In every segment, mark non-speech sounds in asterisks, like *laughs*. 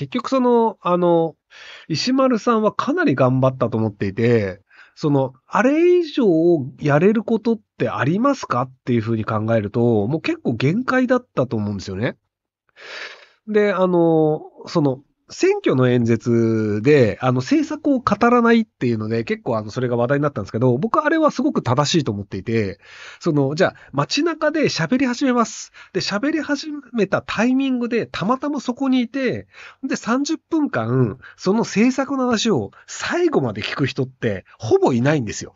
結局その、あの、石丸さんはかなり頑張ったと思っていて、その、あれ以上やれることってありますかっていうふうに考えると、もう結構限界だったと思うんですよね。で、あの、その、選挙の演説で、あの、政策を語らないっていうので、結構あの、それが話題になったんですけど、僕はあれはすごく正しいと思っていて、その、じゃあ、街中で喋り始めます。で、喋り始めたタイミングで、たまたまそこにいて、で、30分間、その政策の話を最後まで聞く人って、ほぼいないんですよ。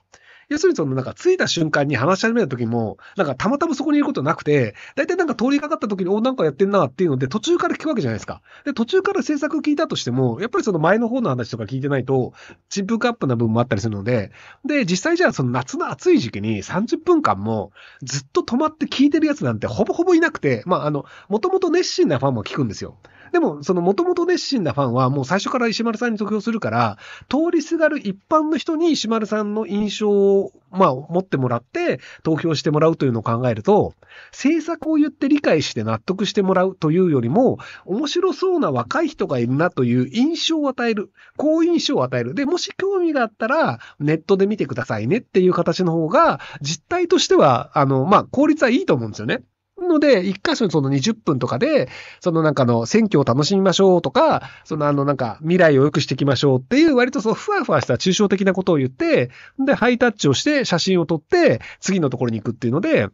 要するにそのなんか着いた瞬間に話し始めた時も、なんかたまたまそこにいることなくて、大体なんか通りかかった時に、お、なんかやってんなっていうので、途中から聞くわけじゃないですか。で、途中から制作聞いたとしても、やっぱりその前の方の話とか聞いてないと、チンプカップな部分もあったりするので、で、実際じゃあその夏の暑い時期に30分間もずっと止まって聞いてるやつなんてほぼほぼいなくて、まああの、もともと熱心なファンも聞くんですよ。でも、その元々熱心なファンはもう最初から石丸さんに得票するから、通りすがる一般の人に石丸さんの印象を、まあ、持ってもらって、投票してもらうというのを考えると、政策を言って理解して納得してもらうというよりも、面白そうな若い人がいるなという印象を与える。好印象を与える。で、もし興味があったら、ネットで見てくださいねっていう形の方が、実態としては、あの、まあ、効率はいいと思うんですよね。ので、一箇所にその20分とかで、そのなんかの選挙を楽しみましょうとか、そのあのなんか未来を良くしていきましょうっていう、割とそのふわふわした抽象的なことを言って、で、ハイタッチをして写真を撮って、次のところに行くっていうので、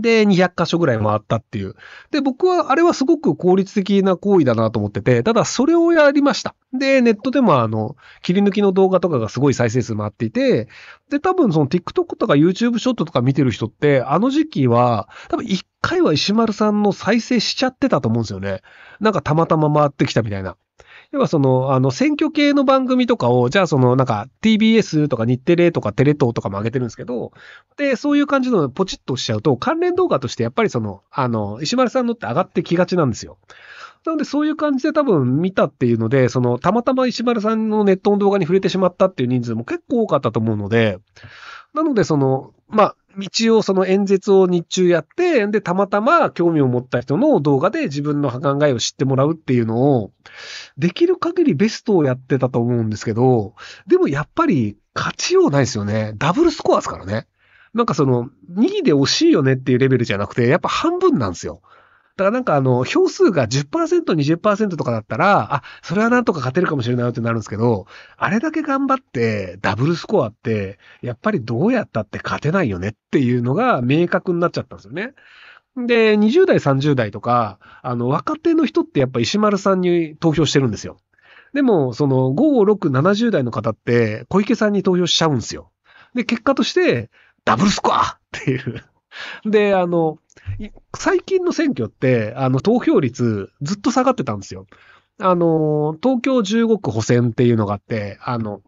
で、200箇所ぐらい回ったっていう。で、僕は、あれはすごく効率的な行為だなと思ってて、ただそれをやりました。で、ネットでもあの、切り抜きの動画とかがすごい再生数回っていて、で、多分その TikTok とか YouTube ショットとか見てる人って、あの時期は、多分回は石丸さんの再生しちゃってたと思うんですよね。なんかたまたま回ってきたみたいな。要はその、あの、選挙系の番組とかを、じゃあその、なんか TBS とか日テレとかテレ東とかも上げてるんですけど、で、そういう感じのポチッとしちゃうと、関連動画としてやっぱりその、あの、石丸さんのって上がってきがちなんですよ。なのでそういう感じで多分見たっていうので、その、たまたま石丸さんのネットの動画に触れてしまったっていう人数も結構多かったと思うので、なのでその、まあ、一応その演説を日中やって、で、たまたま興味を持った人の動画で自分の考えを知ってもらうっていうのを、できる限りベストをやってたと思うんですけど、でもやっぱり勝ちようないですよね。ダブルスコアですからね。なんかその、2位で惜しいよねっていうレベルじゃなくて、やっぱ半分なんですよ。だからなんかあの、票数が10%、20%とかだったら、あ、それはなんとか勝てるかもしれないよってなるんですけど、あれだけ頑張ってダブルスコアって、やっぱりどうやったって勝てないよねっていうのが明確になっちゃったんですよね。で、20代、30代とか、あの、若手の人ってやっぱ石丸さんに投票してるんですよ。でも、その、5、6、70代の方って、小池さんに投票しちゃうんですよ。で、結果として、ダブルスコアっていうで、あの、最近の選挙って、あの、投票率ずっと下がってたんですよ。あの、東京15区補選っていうのがあって、あの、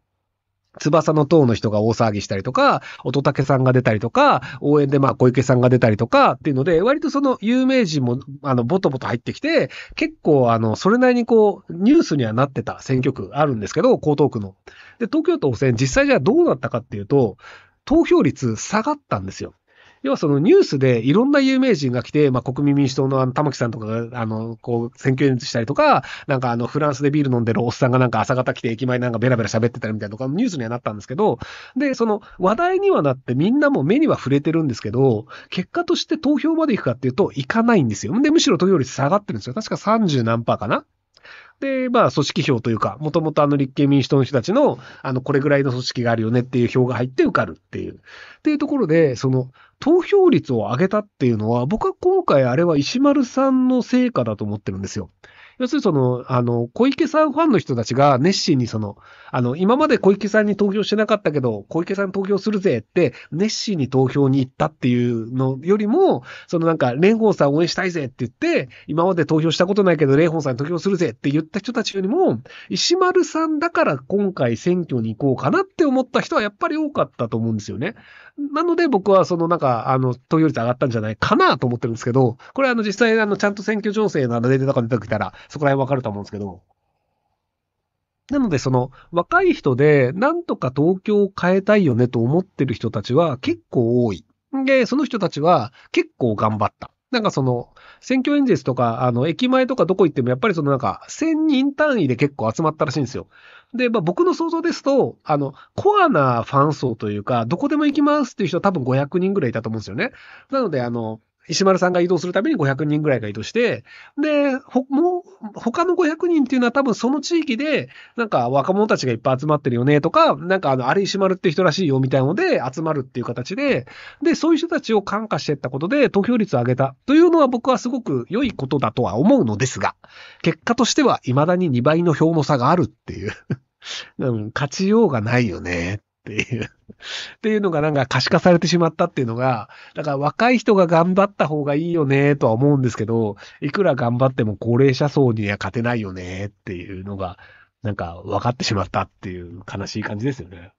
翼の党の人が大騒ぎしたりとか、乙武さんが出たりとか、応援でまあ小池さんが出たりとかっていうので、割とその有名人もあのボトボト入ってきて、結構あの、それなりにこう、ニュースにはなってた選挙区あるんですけど、江東区の。で、東京都補選、実際じゃあどうなったかっていうと、投票率下がったんですよ。要はそのニュースでいろんな有名人が来て、まあ、国民民主党のあの玉木さんとかが、あの、こう、選挙演説したりとか、なんかあの、フランスでビール飲んでるおっさんがなんか朝方来て駅前なんかベラベラ喋ってたりみたいなとか、ニュースにはなったんですけど、で、その話題にはなってみんなも目には触れてるんですけど、結果として投票まで行くかっていうと、行かないんですよ。で、むしろ投票率下がってるんですよ。確か30何パーかなで、まあ、組織票というか、もともとあの立憲民主党の人たちの、あの、これぐらいの組織があるよねっていう票が入って受かるっていう。っていうところで、その、投票率を上げたっていうのは、僕は今回あれは石丸さんの成果だと思ってるんですよ。要するにその、あの、小池さんファンの人たちが熱心にその、あの、今まで小池さんに投票してなかったけど、小池さん投票するぜって、熱心に投票に行ったっていうのよりも、そのなんか、蓮舫さん応援したいぜって言って、今まで投票したことないけど、蓮舫さんに投票するぜって言った人たちよりも、石丸さんだから今回選挙に行こうかなって思った人はやっぱり多かったと思うんですよね。なので僕はそのなんか、あの、投票率上がったんじゃないかなと思ってるんですけど、これあの実際あの、ちゃんと選挙情勢のデータとか出てきたら、そこら辺わかると思うんですけど。なので、その、若い人で、なんとか東京を変えたいよねと思ってる人たちは結構多い。で、その人たちは結構頑張った。なんかその、選挙演説とか、あの、駅前とかどこ行っても、やっぱりそのなんか、1000人単位で結構集まったらしいんですよ。で、まあ僕の想像ですと、あの、コアなファン層というか、どこでも行きますっていう人は多分500人ぐらいいたと思うんですよね。なので、あの、石丸さんが移動するために500人ぐらいが移動して、で、ほ、もう、他の500人っていうのは多分その地域で、なんか若者たちがいっぱい集まってるよねとか、なんかあの、あれ石丸って人らしいよみたいので集まるっていう形で、で、そういう人たちを感化していったことで投票率を上げたというのは僕はすごく良いことだとは思うのですが、結果としては未だに2倍の票の差があるっていう *laughs* うん、勝ちようがないよねっていう *laughs* っていうのがなんか可視化されてしまったっていうのが、だから若い人が頑張った方がいいよねとは思うんですけど、いくら頑張っても高齢者層には勝てないよねっていうのが、なんか分かってしまったっていう悲しい感じですよね。